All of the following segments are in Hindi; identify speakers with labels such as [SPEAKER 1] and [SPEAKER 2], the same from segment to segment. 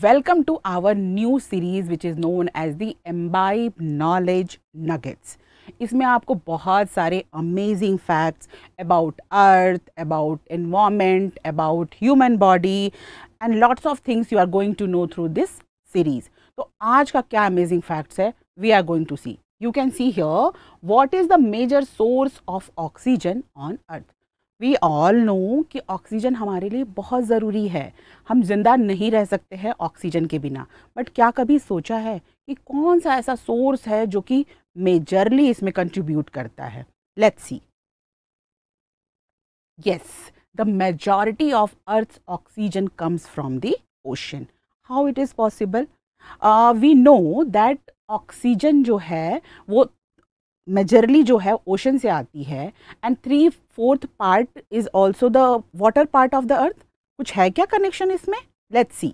[SPEAKER 1] Welcome to our new series which is known as the Imbibe Knowledge Nuggets. इसमें आपको बहुत सारे amazing facts about earth about environment about human body and lots of things you are going to know through this series तो आज का क्या अमेजिंग फैक्ट्स है we are going to see you can see here what is the major source of oxygen on earth we all know कि ऑक्सीजन हमारे लिए बहुत ज़रूरी है हम जिंदा नहीं रह सकते हैं ऑक्सीजन के बिना बट क्या कभी सोचा है कि कौन सा ऐसा सोर्स है जो कि मेजरली इसमें कंट्रीब्यूट करता है let's see yes the majority of earth oxygen comes from the ocean how it is possible we know that oxygen जो है वो मेजरली जो है ओशन से आती है and three fourth part is also the water part of the earth कुछ है क्या कनेक्शन इसमें let's see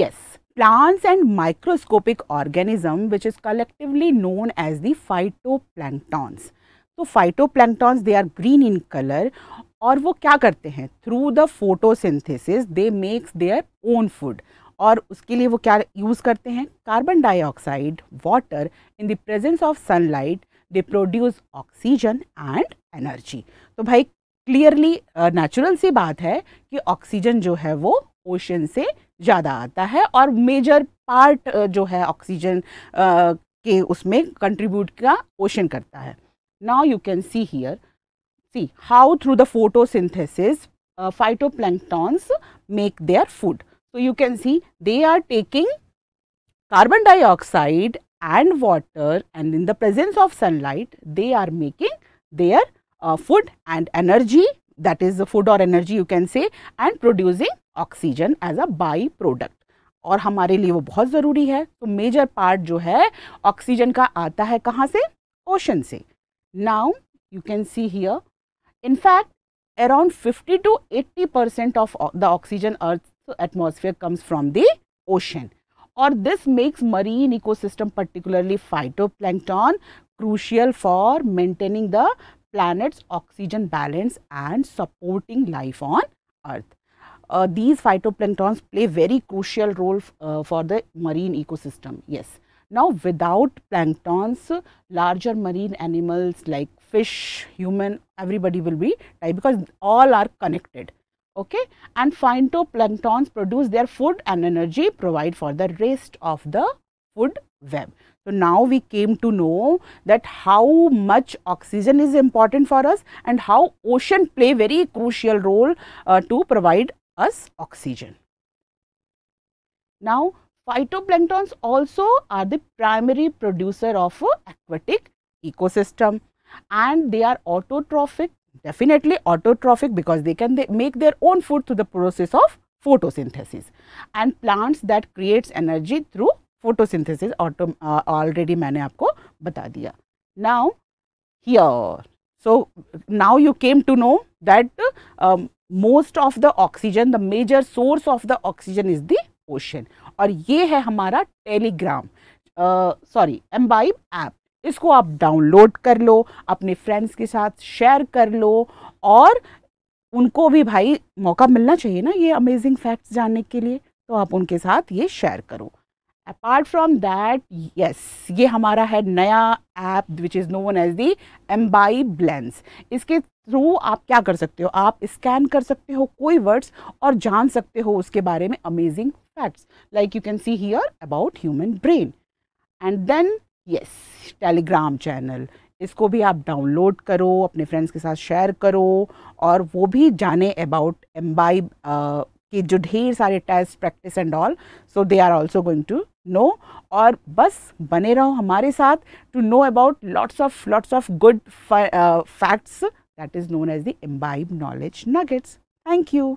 [SPEAKER 1] yes plants and microscopic organism which is collectively known as the phyto planktons तो phyto planktons they are green in colour और वो क्या करते हैं through the photosynthesis they makes their own food और उसके लिए वो क्या यूज़ करते हैं carbon dioxide water in the presence of sunlight they produce oxygen and energy तो भाई क्लियरली नेचुरल सी बात है कि ऑक्सीजन जो है वो ओशन से ज़्यादा आता है और मेजर पार्ट uh, जो है ऑक्सीजन uh, के उसमें कंट्रीब्यूट का ओशन करता है now you can see here see how through the photosynthesis phytoplanktons make their food So you can see they are taking carbon dioxide and water and in the presence of sunlight they are making their uh, food and energy that is the food or energy you can say and producing oxygen as a by product और हमारे लिए वो बहुत ज़रूरी है तो मेजर पार्ट जो है ऑक्सीजन का आता है कहाँ से ओशन से now you can see here in fact around 50 to 80 percent of the oxygen earth atmosphere comes from the ocean or this makes marine ecosystem particularly phytoplankton crucial for maintaining the planet's oxygen balance and supporting life on earth. Uh, these phytoplanktons play very crucial role uh, for the marine ecosystem. Yes. Now, without planktons, larger marine animals like fish, human, everybody will be die because all are connected okay and phytoplanktons produce their food and energy provide for the rest of the food web so now we came to know that how much oxygen is important for us and how ocean play very crucial role uh, to provide us oxygen now phytoplanktons also are the primary producer of uh, aquatic ecosystem and they are autotrophic definitely autotrophic because they can they make their own food through the process of photosynthesis and plants that creates energy through photosynthesis auto, uh, already मैंने आपको बता दिया now here so now you came to know that uh, most of the oxygen the major source of the oxygen is the ocean और hamara telegram. Telegram uh, sorry, imbibe App. इसको आप डाउनलोड कर लो अपने फ्रेंड्स के साथ शेयर कर लो और उनको भी भाई मौका मिलना चाहिए ना ये अमेजिंग फैक्ट्स जानने के लिए तो आप उनके साथ ये शेयर करो अपार्ट फ्रॉम दैट यस ये हमारा है नया app which is known as the Embibe lens इसके थ्रू आप क्या कर सकते हो आप स्कैन कर सकते हो कोई वर्ड्स और जान सकते हो उसके बारे में amazing facts like you can see here about human brain and then yes Telegram channel इसको भी आप डाउनलोड करो अपने फ्रेंड्स के साथ शेयर करो और वो भी जाने अबाउट एम्बाइब के जो ढेर सारे test practice and all so they are also going to know और बस बने रहो हमारे साथ to know about lots of lots of good facts that is known as the Embibe knowledge nuggets thank you